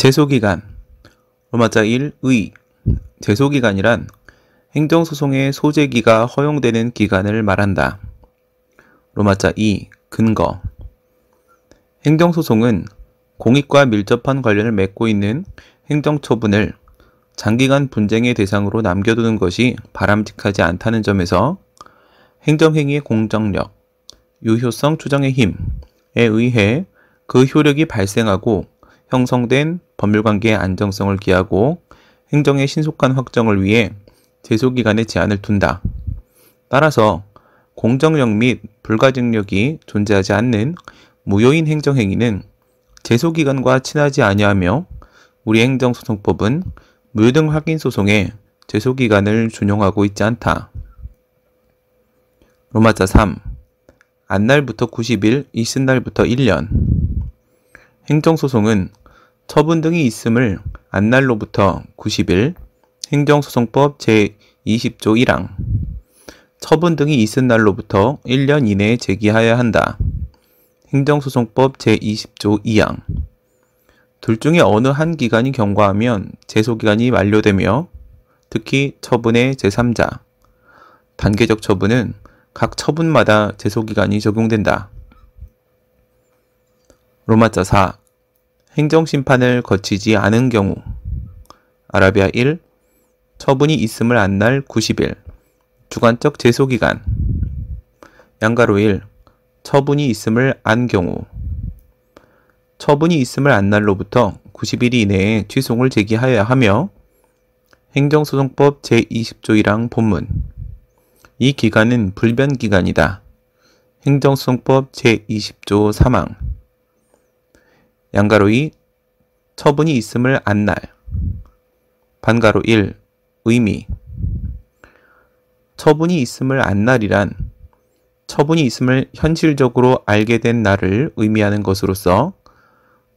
제소기간 로마자 1 의 제소기간이란 행정소송의 소재기가 허용되는 기간을 말한다. 로마자 2 근거 행정소송은 공익과 밀접한 관련을 맺고 있는 행정처분을 장기간 분쟁의 대상으로 남겨두는 것이 바람직하지 않다는 점에서 행정행위의 공정력, 유효성 추정의 힘에 의해 그 효력이 발생하고 형성된 법률관계의 안정성을 기하고 행정의 신속한 확정을 위해 제소기간에 제한을 둔다. 따라서 공정력 및 불가증력이 존재하지 않는 무효인 행정행위는 제소기간과 친하지 아니하며 우리 행정소송법은 무효등 확인 소송에 제소기간을 준용하고 있지 않다. 로마자 3. 안날부터 90일, 이 쓴날부터 1년. 행정소송은 처분 등이 있음을 안날로부터 90일 행정소송법 제20조 1항 처분 등이 있은 날로부터 1년 이내에 제기하여야 한다. 행정소송법 제20조 2항 둘 중에 어느 한 기간이 경과하면 제소기간이 만료되며 특히 처분의 제3자 단계적 처분은 각 처분마다 제소기간이 적용된다. 로마자 4 행정심판을 거치지 않은 경우 아라비아 1 처분이 있음을 안 날 90일 주관적 제소기간 양가로 1 처분이 있음을 안 경우 처분이 있음을 안 날로부터 90일 이내에 취소를 제기하여야 하며 행정소송법 제20조 1항 본문 이 기간은 불변기간이다. 행정소송법 제20조 3항 양가로이 처분이 있음을 안 날 반가로 1. 의미 처분이 있음을 안날이란 처분이 있음을 현실적으로 알게 된 날을 의미하는 것으로서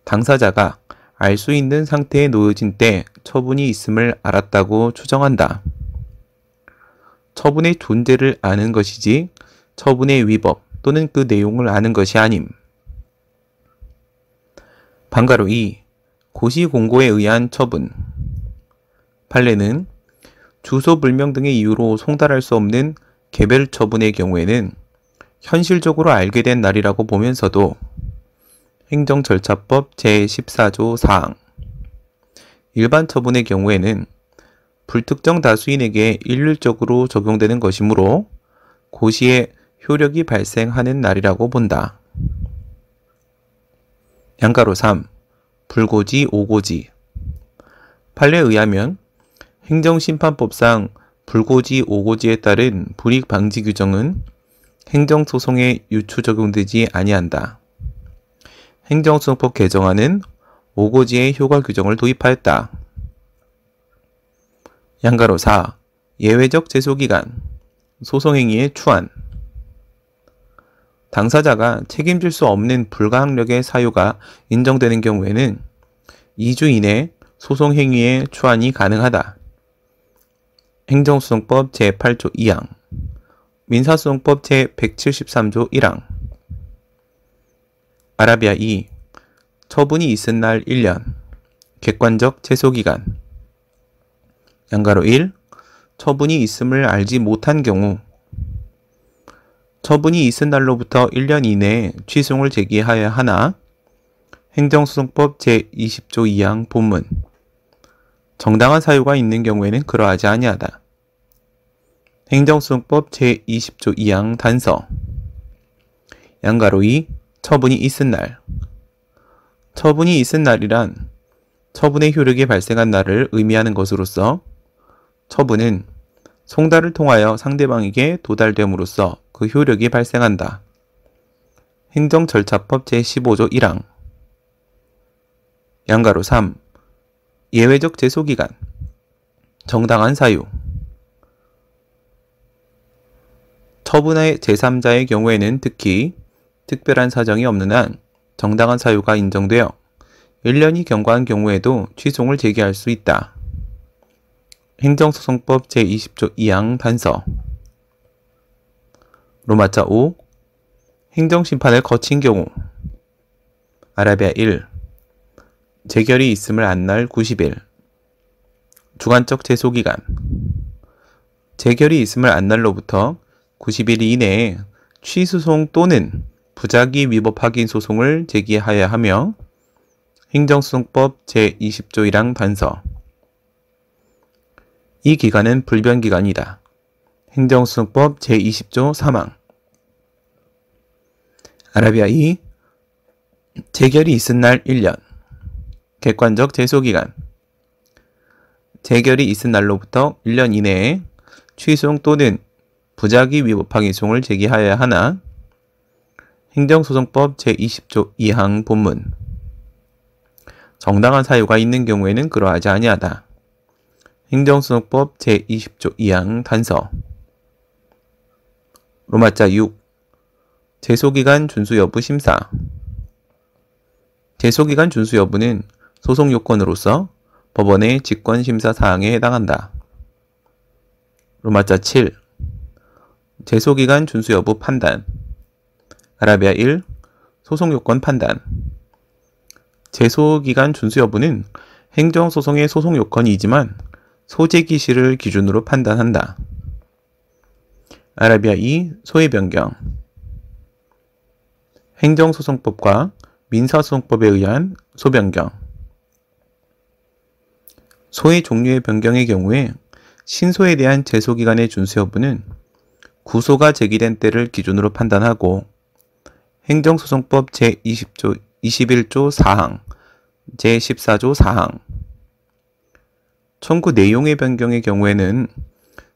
당사자가 알 수 있는 상태에 놓여진 때 처분이 있음을 알았다고 추정한다. 처분의 존재를 아는 것이지 처분의 위법 또는 그 내용을 아는 것이 아님. 방가로 2. 고시공고에 의한 처분 판례는 주소불명 등의 이유로 송달할 수 없는 개별 처분의 경우에는 현실적으로 알게 된 날이라고 보면서도 행정절차법 제14조 사항 일반 처분의 경우에는 불특정 다수인에게 일률적으로 적용되는 것이므로 고시에 효력이 발생하는 날이라고 본다. 양가로 3. 불고지, 오고지. 판례에 의하면 행정심판법상 불고지, 오고지에 따른 불이익 방지 규정은 행정소송에 유추 적용되지 아니한다. 행정소송법 개정안은 오고지의 효과 규정을 도입하였다. 양가로 4. 예외적 제소기간 소송행위의 추한 당사자가 책임질 수 없는 불가항력의 사유가 인정되는 경우에는 2주 이내 소송 행위의 초안이 가능하다. 행정소송법 제8조 2항 민사소송법 제173조 1항 아라비아 2 처분이 있은 날 1년 객관적 최소기간 양가로 1 처분이 있음을 알지 못한 경우 처분이 있은 날로부터 1년 이내에 취소를 제기하여야 하나 행정소송법 제20조 2항 본문 정당한 사유가 있는 경우에는 그러하지 아니하다. 행정소송법 제20조 2항 단서 양가로 2. 처분이 있은 날 처분이 있은 날이란 처분의 효력이 발생한 날을 의미하는 것으로서 처분은 송달을 통하여 상대방에게 도달됨으로써 그 효력이 발생한다. 행정절차법 제15조 1항 양가로 3. 예외적 제소기간 정당한 사유 처분의 제3자의 경우에는 특히 특별한 사정이 없는 한 정당한 사유가 인정되어 1년이 경과한 경우에도 취소를 제기할 수 있다. 행정소송법 제20조 2항 판서 로마자 5 행정심판을 거친 경우 아라비아 1 재결이 있음을 안 날 90일 주관적 제소기간 재결이 있음을 안 날로부터 90일 이내에 취소송 또는 부작위 위법 확인 소송을 제기하여야 하며 행정소송법 제20조 1항 단서 이 기간은 불변기간이다. 행정수송법 제20조 3항 아라비아 2 재결이 있은 날 1년 객관적 제소기간 재결이 있은 날로부터 1년 이내에 취송 또는 부작위 위법하기소송을 제기하여야 하나 행정소송법 제20조 2항 본문 정당한 사유가 있는 경우에는 그러하지 아니하다. 행정소송법 제20조 2항 단서 로마자 6. 제소기간 준수 여부 심사. 제소기간 준수 여부는 소송 요건으로서 법원의 직권 심사 사항에 해당한다. 로마자 7. 제소기간 준수 여부 판단. 아라비아 1. 소송 요건 판단. 제소기간 준수 여부는 행정소송의 소송 요건이지만 소재기시를 기준으로 판단한다. 아라비아 2 소위 변경 행정소송법과 민사소송법에 의한 소변경 소의 종류의 변경의 경우에 신소에 대한 제소기간의 준수 여부는 구소가 제기된 때를 기준으로 판단하고 행정소송법 제20조 21조 4항, 제14조 4항 청구 내용의 변경의 경우에는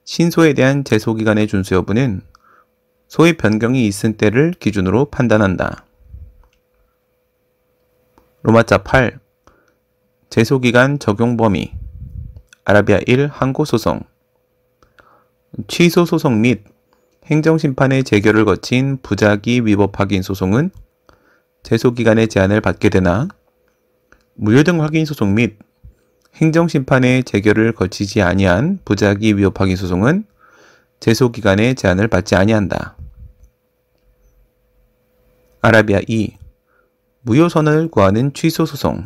신소에 대한 제소기간의 준수 여부는 소의 변경이 있은 때를 기준으로 판단한다. 로마자 8 제소기간 적용 범위 아라비아 1 항고 소송 취소 소송 및 행정심판의 재결을 거친 부작위 위법 확인 소송은 제소기간의 제한을 받게 되나 무효등 확인 소송 및 행정심판의 재결을 거치지 아니한 부작위 위협하기 소송은 제소기간의 제한을 받지 아니한다. 아라비아 2. 무효선을 구하는 취소 소송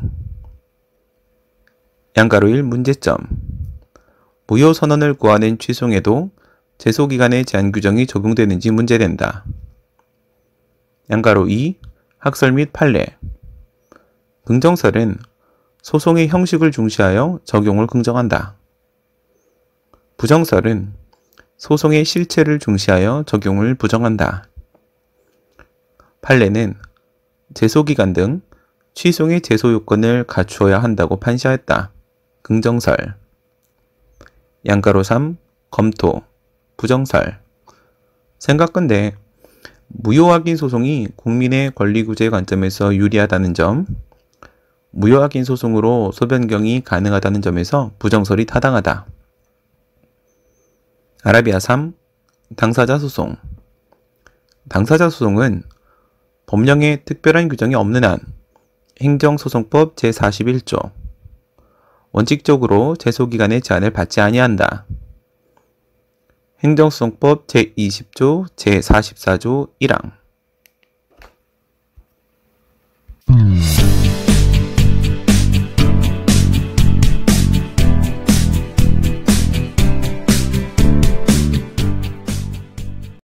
양가로 1 문제점 무효선언을 구하는 취소에도 제소기간의 제한 규정이 적용되는지 문제된다. 양가로 2. 학설 및 판례 긍정설은 소송의 형식을 중시하여 적용을 긍정한다. 부정설은 소송의 실체를 중시하여 적용을 부정한다. 판례는 제소기간 등 취송의 제소 요건을 갖추어야 한다고 판시하였다. 긍정설 양가로 3. 검토 부정설 생각건데 무효 확인 소송이 국민의 권리구제 관점에서 유리하다는 점 무효확인 소송으로 소변경이 가능하다는 점에서 부정설이 타당하다. 아라비아 3. 당사자 소송 당사자 소송은 법령에 특별한 규정이 없는 한 행정소송법 제41조 원칙적으로 제소기간의 제한을 받지 아니한다. 행정소송법 제20조 제44조 1항